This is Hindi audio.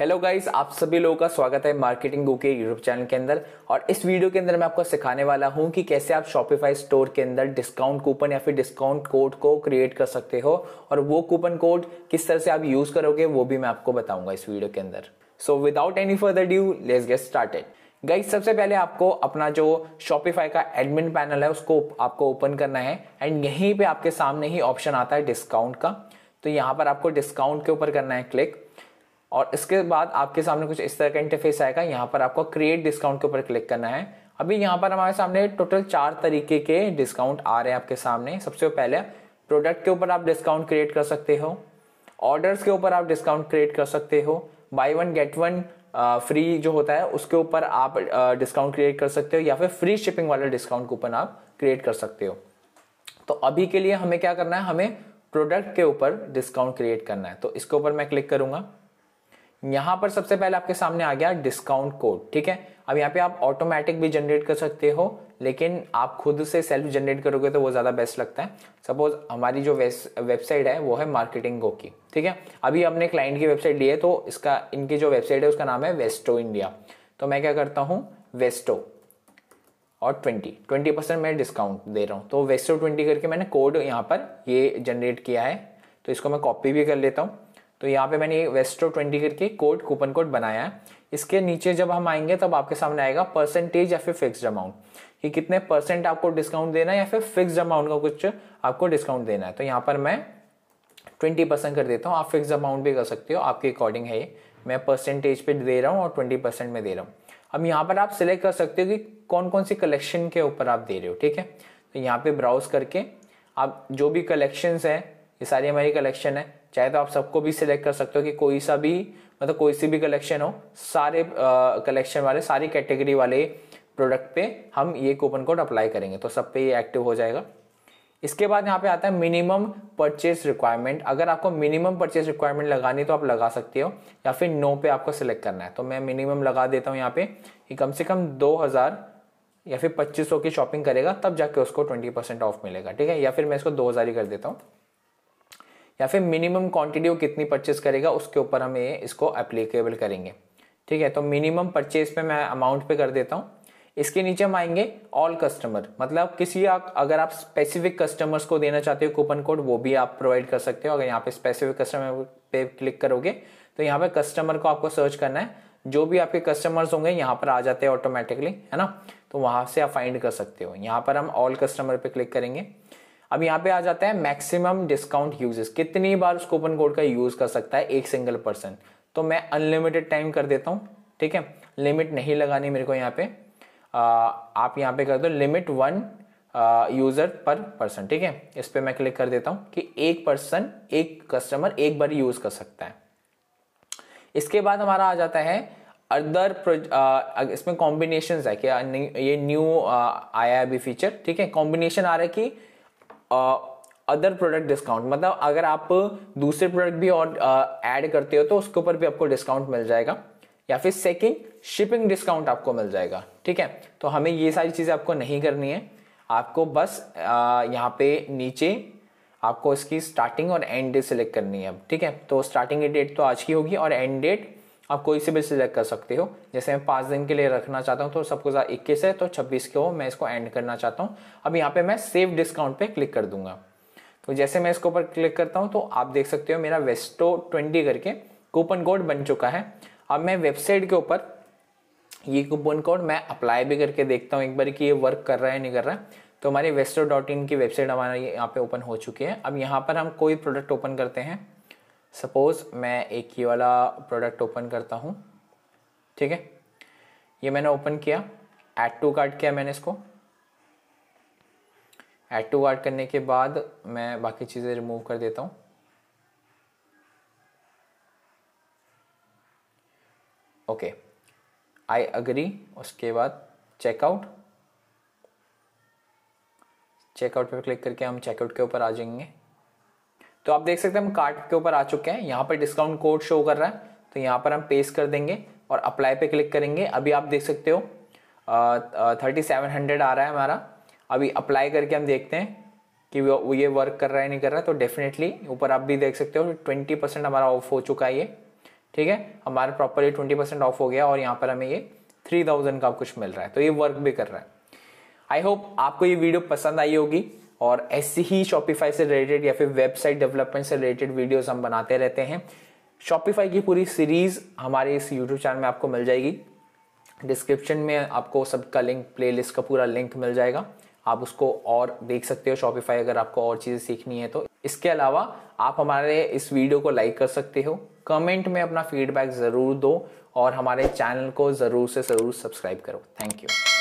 हेलो गाइस आप सभी लोगों का स्वागत है मार्केटिंग के यूट्यूब चैनल के अंदर और इस वीडियो के अंदर मैं आपको सिखाने वाला हूं कि कैसे आप शॉपिफाई स्टोर के अंदर डिस्काउंट कूपन या फिर डिस्काउंट कोड को क्रिएट कर सकते हो और वो कूपन कोड किस तरह से आप यूज करोगे वो भी मैं आपको बताऊंगा इस वीडियो के अंदर so without any further due let's get started guys सबसे पहले आपको अपना जो शॉपिफाई का एडमिन पैनल है उसको आपको ओपन करना है एंड यहीं पे आपके सामने ही ऑप्शन आता है डिस्काउंट का तो यहाँ पर आपको डिस्काउंट के ऊपर करना है क्लिक और इसके बाद आपके सामने कुछ इस तरह का इंटरफेस आएगा यहाँ पर आपको क्रिएट डिस्काउंट के ऊपर क्लिक करना है अभी यहाँ पर हमारे सामने टोटल चार तरीके के डिस्काउंट आ रहे हैं आपके सामने सबसे पहले प्रोडक्ट के ऊपर आप डिस्काउंट क्रिएट कर सकते हो ऑर्डर्स के ऊपर आप डिस्काउंट क्रिएट कर सकते हो buy one get one free जो होता है उसके ऊपर आप डिस्काउंट क्रिएट कर सकते हो या फिर फ्री शिपिंग वाला डिस्काउंट कूपन आप क्रिएट कर सकते हो तो अभी के लिए हमें क्या करना है हमें प्रोडक्ट के ऊपर डिस्काउंट क्रिएट करना है तो इसके ऊपर मैं क्लिक करूंगा यहां पर सबसे पहले आपके सामने आ गया डिस्काउंट कोड ठीक है अब यहाँ पे आप ऑटोमेटिक भी जनरेट कर सकते हो लेकिन आप खुद से सेल्फ जनरेट करोगे तो वो ज़्यादा बेस्ट लगता है सपोज हमारी जो वेबसाइट है वो है मार्केटिंग गो की ठीक है अभी हमने क्लाइंट की वेबसाइट ली है तो इसका इनकी जो वेबसाइट है उसका नाम है वेस्टो इंडिया तो मैं क्या करता हूँ वेस्टो और ट्वेंटी ट्वेंटी परसेंट मैं डिस्काउंट दे रहा हूँ तो वेस्टो ट्वेंटी करके मैंने कोड यहाँ पर ये जनरेट किया है तो इसको मैं कॉपी भी कर लेता हूँ तो यहाँ पे मैंने वेस्ट्रो ट्वेंटी करके कोड कूपन कोड बनाया है इसके नीचे जब हम आएंगे तब आपके सामने आएगा परसेंटेज या फिर फिक्स अमाउंट कि कितने परसेंट आपको डिस्काउंट देना है या फिर फिक्स अमाउंट का कुछ आपको डिस्काउंट देना है तो यहाँ पर मैं ट्वेंटी परसेंट कर देता हूँ आप फिक्स अमाउंट भी कर सकते हो आपके अकॉर्डिंग है मैं परसेंटेज पे दे रहा हूँ और ट्वेंटी परसेंट में दे रहा हूँ अब यहाँ पर आप सिलेक्ट कर सकते हो कि कौन कौन सी कलेक्शन के ऊपर आप दे रहे हो ठीक है तो यहाँ पे ब्राउज करके आप जो भी कलेक्शंस हैं ये सारी हमारी कलेक्शन है चाहे तो आप सबको भी सिलेक्ट कर सकते हो कि कोई सा भी मतलब कोई सी भी कलेक्शन हो सारे कलेक्शन वाले सारी कैटेगरी वाले प्रोडक्ट पे हम ये कूपन कोड अप्लाई करेंगे तो सब पे ये एक्टिव हो जाएगा इसके बाद यहाँ पे आता है मिनिमम परचेज रिक्वायरमेंट अगर आपको मिनिमम परचेज रिक्वायरमेंट लगानी तो आप लगा सकते हो या फिर नो पे आपको सिलेक्ट करना है तो मैं मिनिमम लगा देता हूँ यहाँ पे कि कम से कम 2000 या फिर 2500 की शॉपिंग करेगा तब जाके उसको 20% ऑफ मिलेगा ठीक है या फिर मैं इसको 2000 ही कर देता हूँ या फिर मिनिमम क्वांटिटी वो कितनी परचेस करेगा उसके ऊपर हम ये इसको एप्लीकेबल करेंगे ठीक है तो मिनिमम परचेज पे मैं अमाउंट पे कर देता हूँ इसके नीचे हम आएंगे ऑल कस्टमर मतलब किसी आप अगर आप स्पेसिफिक कस्टमर्स को देना चाहते हो कूपन कोड वो भी आप प्रोवाइड कर सकते हो अगर यहाँ पे स्पेसिफिक कस्टमर पे क्लिक करोगे तो यहाँ पे कस्टमर को आपको सर्च करना है जो भी आपके कस्टमर्स होंगे यहाँ पर आ जाते हैं ऑटोमेटिकली है ना तो वहां से आप फाइंड कर सकते हो यहाँ पर हम ऑल कस्टमर पे क्लिक करेंगे अब यहाँ पे आ जाता है मैक्सिमम डिस्काउंट यूजेस कितनी बार उस कूपन कोड का यूज कर सकता है एक सिंगल पर्सन तो मैं अनलिमिटेड टाइम कर देता हूँ ठीक है लिमिट नहीं लगानी मेरे को यहाँ पे आ, आप यहाँ पे कर दो limit one user per person ठीक है इस पर मैं क्लिक कर देता हूँ कि एक पर्सन एक कस्टमर एक बार यूज कर सकता है इसके बाद हमारा आ जाता है अदर इसमें कॉम्बिनेशन है कि ये न्यू आया अभी फीचर ठीक है कॉम्बिनेशन आ रहा है कि अदर प्रोडक्ट डिस्काउंट मतलब अगर आप दूसरे प्रोडक्ट भी और ऐड करते हो तो उसके ऊपर भी आपको डिस्काउंट मिल जाएगा या फिर सेकेंड शिपिंग डिस्काउंट आपको मिल जाएगा ठीक है तो हमें ये सारी चीज़ें आपको नहीं करनी है आपको बस यहाँ पे नीचे आपको इसकी स्टार्टिंग और एंड डेट सेलेक्ट करनी है अब ठीक है तो स्टार्टिंग डेट तो आज की होगी और एंड डेट आप कोई से भी सिलेक्ट कर सकते हो जैसे मैं पाँच दिन के लिए रखना चाहता हूँ तो सबको ज़्यादा इक्कीस है तो छब्बीस के हो मैं इसको एंड करना चाहता हूँ अब यहाँ पे मैं सेव डिस्काउंट पे क्लिक कर दूंगा तो जैसे मैं इसके ऊपर क्लिक करता हूँ तो आप देख सकते हो मेरा वेस्टो ट्वेंटी करके कूपन कोड बन चुका है अब मैं वेबसाइट के ऊपर ये कूपन कोड मैं अप्लाई भी करके देखता हूँ एक बार कि ये वर्क कर रहा है नहीं कर रहा है तो हमारी वेस्टो डॉट इन की वेबसाइट हमारा यहाँ पे ओपन हो चुकी है अब यहाँ पर हम कोई प्रोडक्ट ओपन करते हैं सपोज़ मैं एक ये वाला प्रोडक्ट ओपन करता हूँ ठीक है ये मैंने ओपन किया ऐड टू कार्ड किया मैंने इसको ऐड टू कार्ड करने के बाद मैं बाकी चीज़ें रिमूव कर देता हूँ ओके आई अग्री उसके बाद चेकआउट चेकआउट पे क्लिक करके हम चेकआउट के ऊपर आ जाएंगे तो आप देख सकते हैं हम कार्ट के ऊपर आ चुके हैं यहाँ पर डिस्काउंट कोड शो कर रहा है तो यहाँ पर हम पेस्ट कर देंगे और अप्लाई पे क्लिक करेंगे अभी आप देख सकते हो थर्टी सेवन हंड्रेड आ रहा है हमारा अभी अप्लाई करके हम देखते हैं कि वो ये वर्क कर रहा है नहीं कर रहा है तो डेफिनेटली ऊपर आप भी देख सकते हो ट्वेंटी परसेंट हमारा ऑफ हो चुका है ये ठीक है हमारा प्रॉपरली ट्वेंटी परसेंट ऑफ हो गया और यहाँ पर हमें ये थ्री थाउजेंड का कुछ मिल रहा है तो ये वर्क भी कर रहा है आई होप आपको ये वीडियो पसंद आई होगी और ऐसे ही शॉपिफाई से रिलेटेड या फिर वेबसाइट डेवलपमेंट से रिलेटेड वीडियोस हम बनाते रहते हैं शॉपिफाई की पूरी सीरीज़ हमारे इस यूट्यूब चैनल में आपको मिल जाएगी डिस्क्रिप्शन में आपको सबका लिंक प्लेलिस्ट का पूरा लिंक मिल जाएगा आप उसको और देख सकते हो शॉपिफाई अगर आपको और चीज़ें सीखनी है तो इसके अलावा आप हमारे इस वीडियो को लाइक कर सकते हो कमेंट में अपना फीडबैक ज़रूर दो और हमारे चैनल को ज़रूर से ज़रूर सब्सक्राइब करो थैंक यू